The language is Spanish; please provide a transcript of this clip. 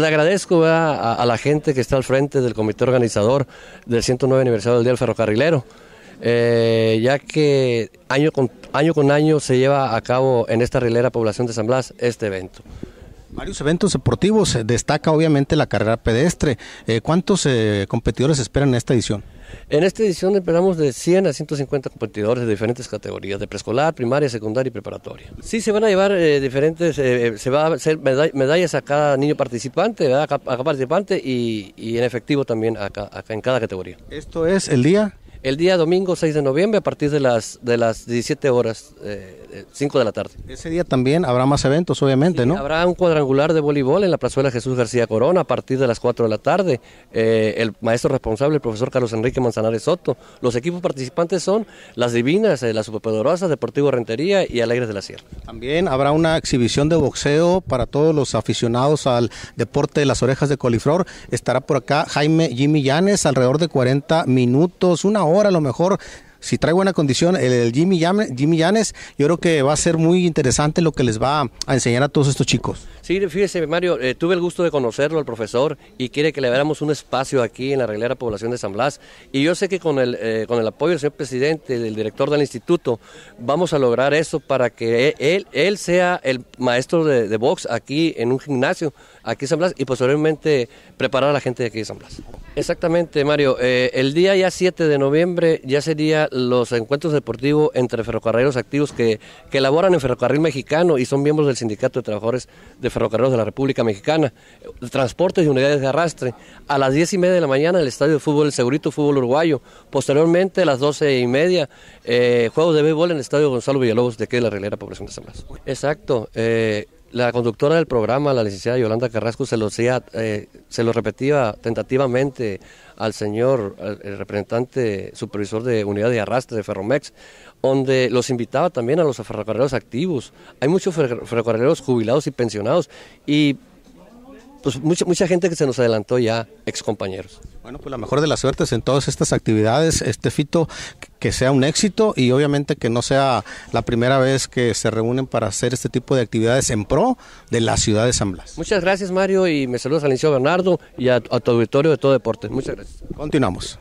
le agradezco a, la gente que está al frente del comité organizador del 109 aniversario del Día del Ferrocarrilero, eh, ya que año con, año se lleva a cabo en esta rilera población de San Blas este evento. Varios eventos deportivos, destaca obviamente la carrera pedestre. Eh, ¿Cuántos eh, competidores esperan en esta edición? En esta edición esperamos de 100 a 150 competidores de diferentes categorías, de preescolar, primaria, secundaria y preparatoria. Sí, se van a llevar eh, diferentes, eh, eh, se va a hacer medallas a cada niño participante, a cada participante y, en efectivo también acá, en cada categoría. ¿Esto es el día? el día domingo 6 de noviembre a partir de las, de las 17 horas, 5 eh, eh, de la tarde. Ese día también habrá más eventos, obviamente, ¿no? Habrá un cuadrangular de voleibol en la plazuela Jesús García Corona a partir de las 4 de la tarde. Eh, el maestro responsable, el profesor Carlos Enrique Manzanares Soto. Los equipos participantes son Las Divinas, Las Superpoderosas, Deportivo Rentería y Alegres de la Sierra. También habrá una exhibición de boxeo para todos los aficionados al deporte de las orejas de coliflor. Estará por acá Jaime Jimmy Llanes alrededor de 40 minutos, una hora ahora a lo mejor si trae buena condición, el, Jimmy, Llanes, yo creo que va a ser muy interesante lo que les va a enseñar a todos estos chicos. Sí, fíjese, Mario, eh, tuve el gusto de conocerlo, el profesor, y quiere que le veamos un espacio aquí en la reglera población de San Blas. Y yo sé que con el, eh, con el apoyo del señor presidente, del director del instituto, vamos a lograr eso para que e, él, él sea el maestro de, de box aquí en un gimnasio, aquí en San Blas, y posteriormente preparar a la gente de aquí de San Blas. Exactamente, Mario. Eh, el día ya 7 de noviembre ya sería los encuentros deportivos entre ferrocarrileros activos que, que elaboran en Ferrocarril Mexicano y son miembros del Sindicato de Trabajadores de Ferrocarriles de la República Mexicana, transportes y unidades de arrastre. A las 10 y media de la mañana en el Estadio de Fútbol el Segurito Fútbol Uruguayo. Posteriormente a las 12 y media, eh, juegos de béisbol en el Estadio Gonzalo Villalobos de aquí de la Reglera Población de San Blas. Exacto. Eh, la conductora del programa, la licenciada Yolanda Carrasco, se lo, eh, se lo repetía tentativamente al señor, el representante supervisor de unidad de arrastre de Ferromex, donde los invitaba también a los ferrocarrileros activos. Hay muchos ferrocarrileros jubilados y pensionados y pues mucha, mucha gente que se nos adelantó ya, excompañeros. Bueno, pues la mejor de las suertes en todas estas actividades. Este fito que sea un éxito y obviamente que no sea la primera vez que se reúnen para hacer este tipo de actividades en pro de la ciudad de San Blas. Muchas gracias Mario y me saludas al inicio Bernardo y a, a tu auditorio de todo deporte. Muchas gracias. Continuamos.